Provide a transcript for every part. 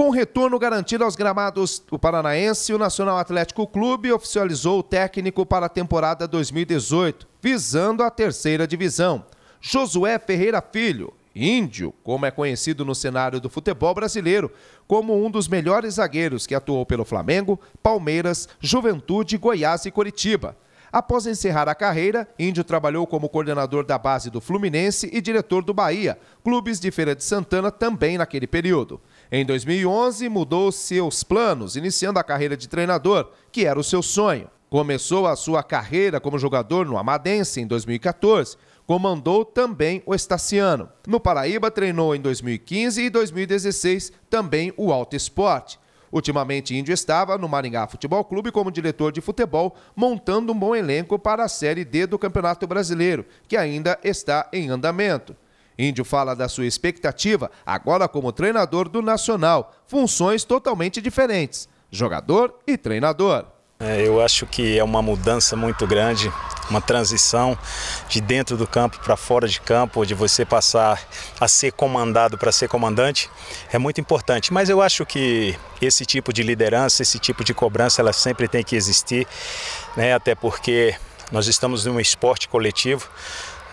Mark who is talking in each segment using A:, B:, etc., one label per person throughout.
A: Com retorno garantido aos gramados, o Paranaense o Nacional Atlético Clube oficializou o técnico para a temporada 2018, visando a terceira divisão. Josué Ferreira Filho, índio, como é conhecido no cenário do futebol brasileiro, como um dos melhores zagueiros que atuou pelo Flamengo, Palmeiras, Juventude, Goiás e Coritiba. Após encerrar a carreira, Índio trabalhou como coordenador da base do Fluminense e diretor do Bahia, clubes de Feira de Santana também naquele período. Em 2011, mudou seus planos, iniciando a carreira de treinador, que era o seu sonho. Começou a sua carreira como jogador no Amadense em 2014, comandou também o Estaciano. No Paraíba, treinou em 2015 e 2016 também o Alto Esporte. Ultimamente, Índio estava no Maringá Futebol Clube como diretor de futebol, montando um bom elenco para a Série D do Campeonato Brasileiro, que ainda está em andamento. Índio fala da sua expectativa agora como treinador do Nacional,
B: funções totalmente diferentes, jogador e treinador. É, eu acho que é uma mudança muito grande, uma transição de dentro do campo para fora de campo, de você passar a ser comandado para ser comandante, é muito importante. Mas eu acho que esse tipo de liderança, esse tipo de cobrança, ela sempre tem que existir, né? até porque nós estamos em um esporte coletivo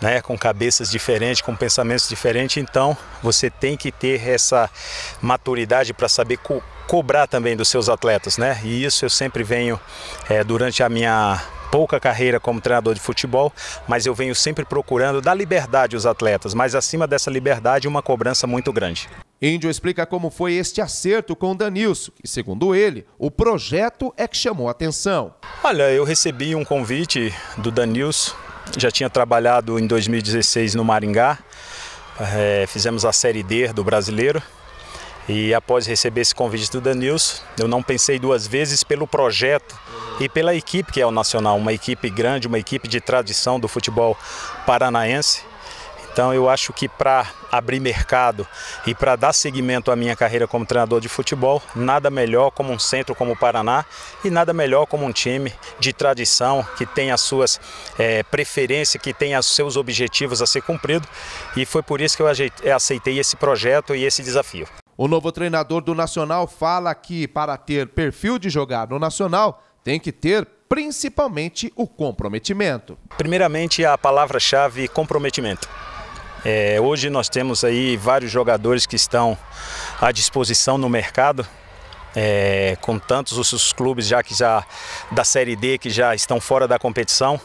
B: né, com cabeças diferentes, com pensamentos diferentes. Então, você tem que ter essa maturidade para saber co cobrar também dos seus atletas, né? E isso eu sempre venho é, durante a minha pouca carreira como treinador de futebol, mas eu venho sempre procurando dar liberdade aos atletas, mas acima dessa liberdade, uma cobrança muito grande. Índio explica como foi este acerto com o Danilson, que, segundo ele, o projeto é que chamou a atenção. Olha, eu recebi um convite do Danilson já tinha trabalhado em 2016 no Maringá, é, fizemos a Série D do Brasileiro. E após receber esse convite do Danils, eu não pensei duas vezes pelo projeto e pela equipe que é o Nacional, uma equipe grande, uma equipe de tradição do futebol paranaense. Então eu acho que para abrir mercado e para dar seguimento à minha carreira como treinador de futebol, nada melhor como um centro como o Paraná e nada melhor como um time de tradição que tem as suas é, preferências, que tem os seus objetivos a ser cumprido. E foi por isso que eu aceitei esse projeto e esse desafio. O novo treinador do
A: Nacional fala que para ter perfil de jogar no Nacional tem que ter
B: principalmente o comprometimento. Primeiramente, a palavra-chave comprometimento. É, hoje nós temos aí vários jogadores que estão à disposição no mercado é, com tantos os, clubes já que já da Série D que já estão fora da competição.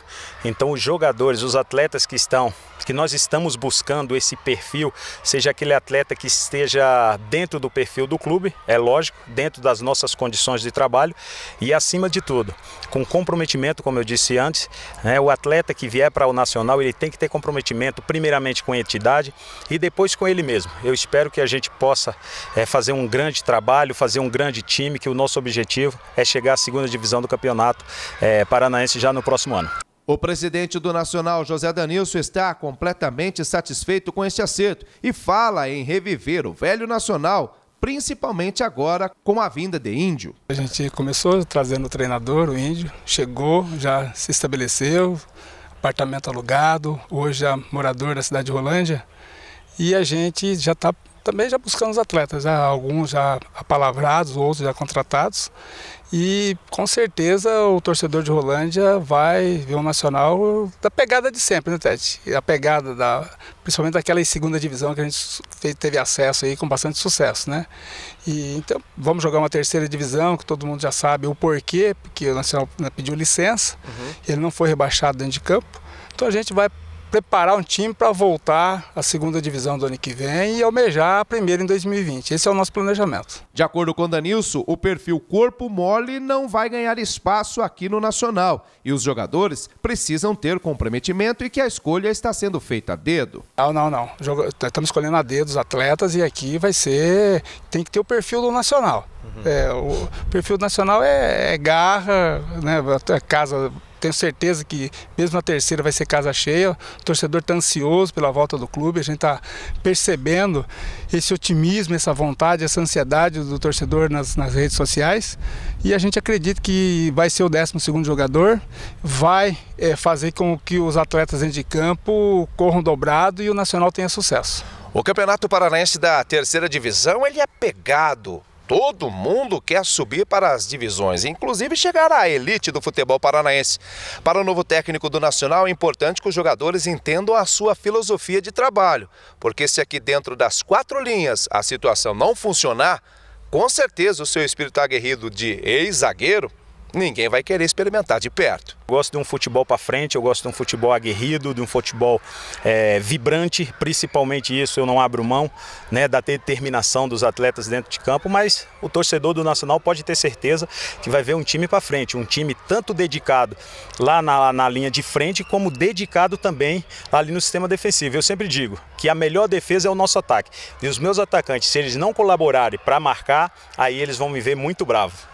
B: Então os jogadores, os atletas que estão, que nós estamos buscando esse perfil, seja aquele atleta que esteja dentro do perfil do clube, é lógico, dentro das nossas condições de trabalho e acima de tudo, com comprometimento, como eu disse antes, né, o atleta que vier para o Nacional, ele tem que ter comprometimento primeiramente com a entidade e depois com ele mesmo. Eu espero que a gente possa é, fazer um grande trabalho, fazer um grande grande time, que o nosso objetivo é chegar à segunda divisão do campeonato é, paranaense já no próximo ano.
A: O presidente do Nacional, José Danilson, está completamente satisfeito com este acerto e fala em reviver o velho Nacional, principalmente
C: agora com a vinda de Índio. A gente começou trazendo o treinador, o Índio, chegou, já se estabeleceu, apartamento alugado, hoje é morador da cidade de Rolândia, e a gente já está também já buscamos atletas, já, né? alguns já apalavrados, outros já contratados. E com certeza o torcedor de Rolândia vai ver o Nacional da pegada de sempre, né, Tete? A pegada da. Principalmente daquela segunda divisão que a gente fez, teve acesso aí com bastante sucesso, né? E, então vamos jogar uma terceira divisão, que todo mundo já sabe o porquê, porque o Nacional né, pediu licença, uhum. ele não foi rebaixado dentro de campo. Então a gente vai preparar um time para voltar à segunda divisão do ano que vem e almejar a primeira em 2020. Esse é o nosso planejamento.
A: De acordo com Danilson, o perfil corpo mole não vai ganhar espaço aqui no Nacional e os jogadores precisam ter comprometimento e que a escolha está sendo feita a dedo.
C: Ah, não, não, não. Estamos escolhendo a dedo os atletas e aqui vai ser. tem que ter o perfil do Nacional. Uhum. É, o perfil do Nacional é, é garra, né, é casa tenho certeza que mesmo a terceira vai ser casa cheia. O torcedor está ansioso pela volta do clube, a gente está percebendo esse otimismo, essa vontade, essa ansiedade do torcedor nas, nas redes sociais. E a gente acredita que vai ser o 12 jogador, vai é, fazer com que os atletas dentro de campo corram dobrado e o Nacional tenha sucesso.
A: O Campeonato Paranaense da Terceira Divisão ele é pegado Todo mundo quer subir para as divisões, inclusive chegar à elite do futebol paranaense. Para o novo técnico do Nacional, é importante que os jogadores entendam a sua filosofia de trabalho, porque se aqui dentro das quatro linhas a situação não funcionar, com certeza o seu espírito aguerrido de
B: ex-zagueiro ninguém vai querer experimentar de perto. Eu gosto de um futebol para frente, eu gosto de um futebol aguerrido, de um futebol é, vibrante, principalmente isso eu não abro mão, né, da determinação dos atletas dentro de campo, mas o torcedor do Nacional pode ter certeza que vai ver um time para frente, um time tanto dedicado lá na, na linha de frente, como dedicado também ali no sistema defensivo. Eu sempre digo que a melhor defesa é o nosso ataque. E os meus atacantes, se eles não colaborarem para marcar, aí eles vão me ver muito bravo.